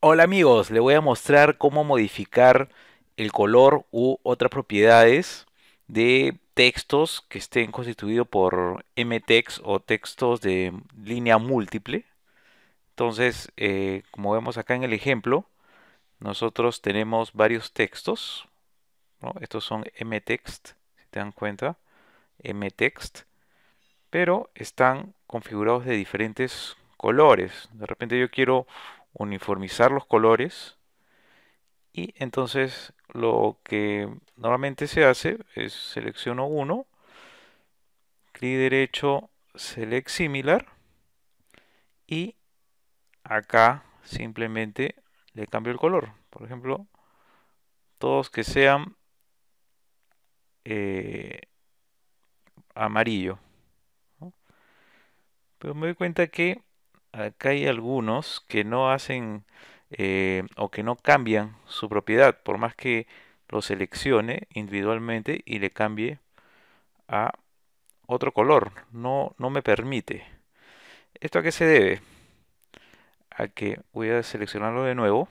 Hola amigos, le voy a mostrar cómo modificar el color u otras propiedades de textos que estén constituidos por mtext o textos de línea múltiple. Entonces, eh, como vemos acá en el ejemplo, nosotros tenemos varios textos. Estos son mtext, si te dan cuenta, mtext, pero están configurados de diferentes colores. De repente yo quiero uniformizar los colores y entonces lo que normalmente se hace es selecciono uno, clic derecho, select similar y acá simplemente le cambio el color. Por ejemplo, todos que sean eh, amarillo. Pero me doy cuenta que acá hay algunos que no hacen eh, o que no cambian su propiedad, por más que lo seleccione individualmente y le cambie a otro color. No, no me permite. ¿Esto a qué se debe? A que voy a seleccionarlo de nuevo.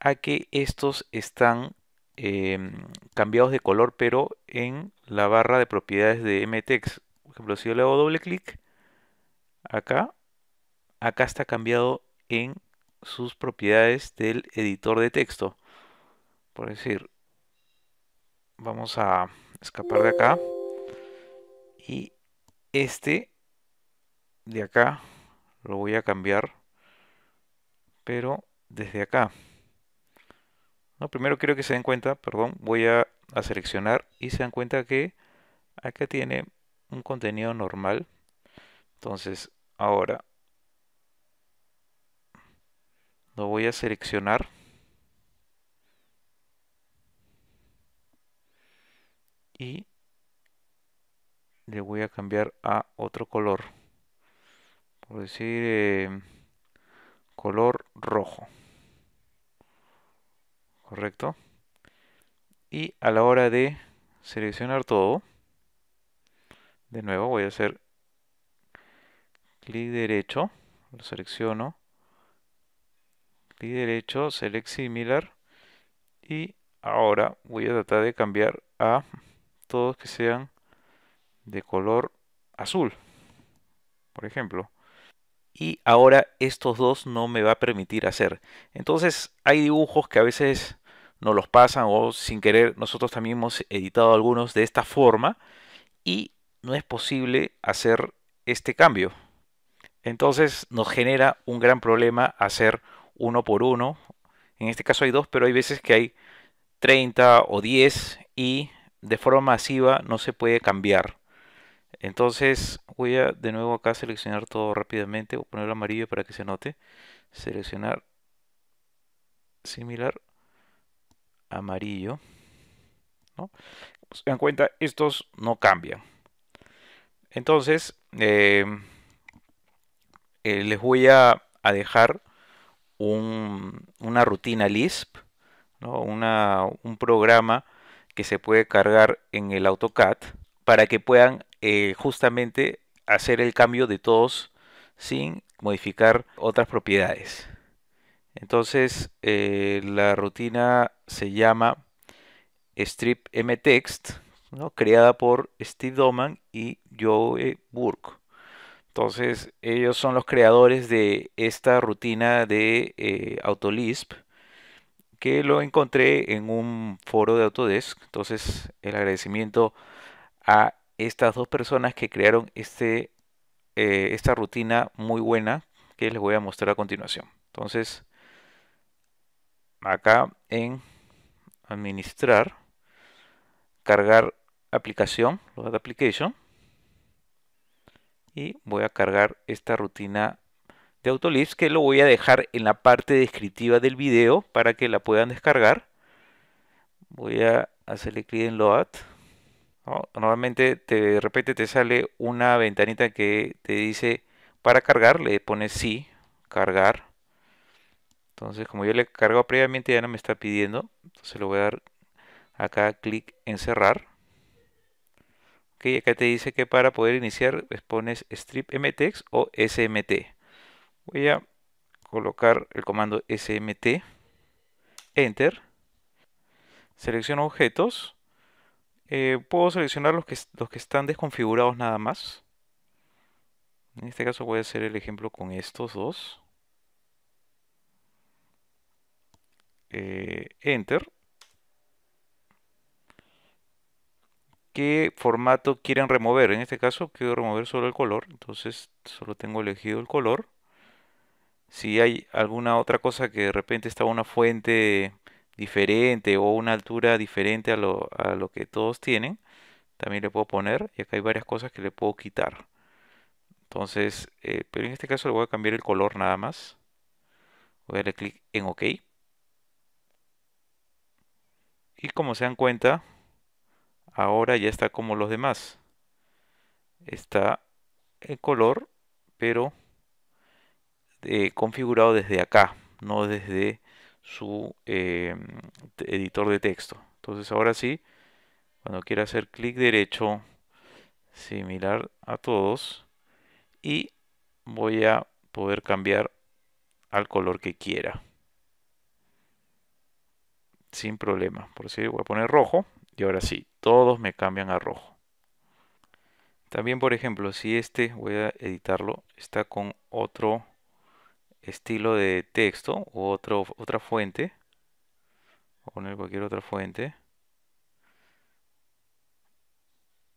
A que estos están em, cambiados de color, pero en la barra de propiedades de MTX. Por ejemplo, si yo le hago doble clic acá, acá está cambiado en sus propiedades del editor de texto. Por decir, vamos a escapar de acá. Y este de acá lo voy a cambiar, pero desde acá. No, primero quiero que se den cuenta, perdón, voy a, a seleccionar y se dan cuenta que acá tiene un contenido normal. Entonces, ahora lo voy a seleccionar. Y le voy a cambiar a otro color. Por decir, em, color rojo. ¿Correcto? Y a la hora de seleccionar todo, de nuevo voy a hacer clic derecho, lo selecciono clic derecho, select similar y ahora voy a tratar de cambiar a todos que sean de color azul, por ejemplo. Y ahora estos dos no me va a permitir hacer. Entonces hay dibujos que a veces nos los pasan o sin querer nosotros también hemos editado algunos de esta forma y no es posible hacer este cambio. Entonces nos genera un gran problema hacer uno por uno. En este caso hay dos, pero hay veces que hay 30 o 10 y de forma masiva no se puede cambiar. Entonces voy a de nuevo acá seleccionar todo rápidamente, voy a ponerlo amarillo para que se note. Seleccionar similar amarillo. ¿no? Pues, se dan cuenta, estos no cambian. Entonces, em, eh, les voy a dejar una rutina Lisp, un programa que se puede cargar en el AutoCAD para que puedan eh, justamente hacer el cambio de todos sin modificar otras propiedades. Entonces eh, la rutina se llama strip mtext, creada por Steve Doman y Joe Burke. Entonces, ellos son los creadores de esta rutina de eh, Autolisp, que lo encontré en un foro de Autodesk. Entonces, el agradecimiento a estas dos personas que crearon este, eh, esta rutina muy buena que les voy a mostrar a continuación. Entonces, acá en administrar, cargar aplicación, load application y voy a cargar esta rutina de Autolips que lo voy a dejar en la parte descriptiva del video para que la puedan descargar. Voy a hacerle clic en Load. Oh, Normalmente de repente te sale una ventanita que te dice para cargar, le pones sí, cargar. Entonces como yo le he cargado previamente ya no me está pidiendo, entonces le voy a dar acá clic en cerrar. Y acá te dice que para poder iniciar pues, pones strip mtx o smt. Voy a colocar el comando smt, enter, selecciono objetos, eh, puedo seleccionar los que, los que están desconfigurados nada más. En este caso voy a hacer el ejemplo con estos dos. Eh, enter qué formato quieren remover. En este caso quiero remover solo el color, entonces solo tengo elegido el color. Si hay alguna otra cosa que de repente está una fuente diferente o una altura diferente a lo, que todos tienen, también le puedo poner. Y acá hay varias cosas que le puedo quitar. Entonces, eh, pero en este caso le voy a cambiar el color nada más. Voy a darle clic en OK. Y como se dan cuenta, ahora ya está como los demás. Está el color, pero eh, configurado desde acá, no desde su em, editor de texto. Entonces ahora sí, cuando quiera hacer clic derecho, similar a todos, y voy a poder cambiar al color que quiera. Sin problema. Por si voy a poner rojo y ahora sí, todos me cambian a rojo. También, por ejemplo, si este, voy a editarlo, está con otro estilo de texto u otra fuente. Voy a poner cualquier otra fuente.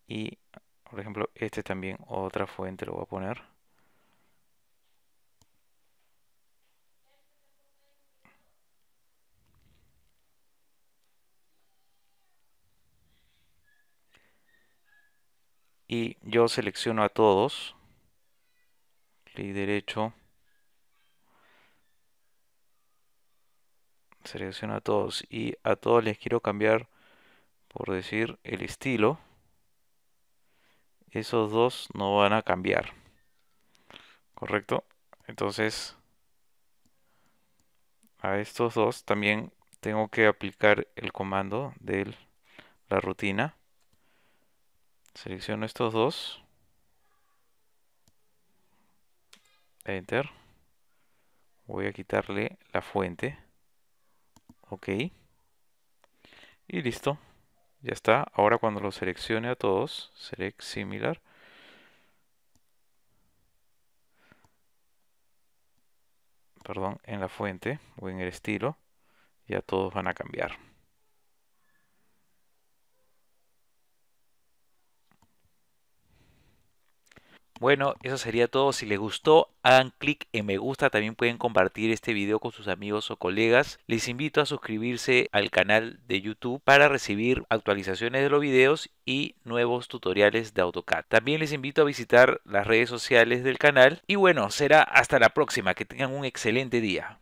Y, por ejemplo, este también, otra fuente lo voy a poner. y yo selecciono a todos clic derecho selecciono a todos y a todos les quiero cambiar por decir el estilo esos dos no van a cambiar correcto entonces a estos dos también tengo que aplicar el comando de la rutina Selecciono estos dos. Enter. Voy a quitarle la fuente. Ok. Y listo. Ya está. Ahora cuando lo seleccione a todos, select similar. Perdón, en la fuente o en el estilo, ya todos van a cambiar. Bueno, eso sería todo. Si les gustó, hagan clic en me gusta. También pueden compartir este video con sus amigos o colegas. Les invito a suscribirse al canal de YouTube para recibir actualizaciones de los videos y nuevos tutoriales de AutoCAD. También les invito a visitar las redes sociales del canal. Y bueno, será hasta la próxima. Que tengan un excelente día.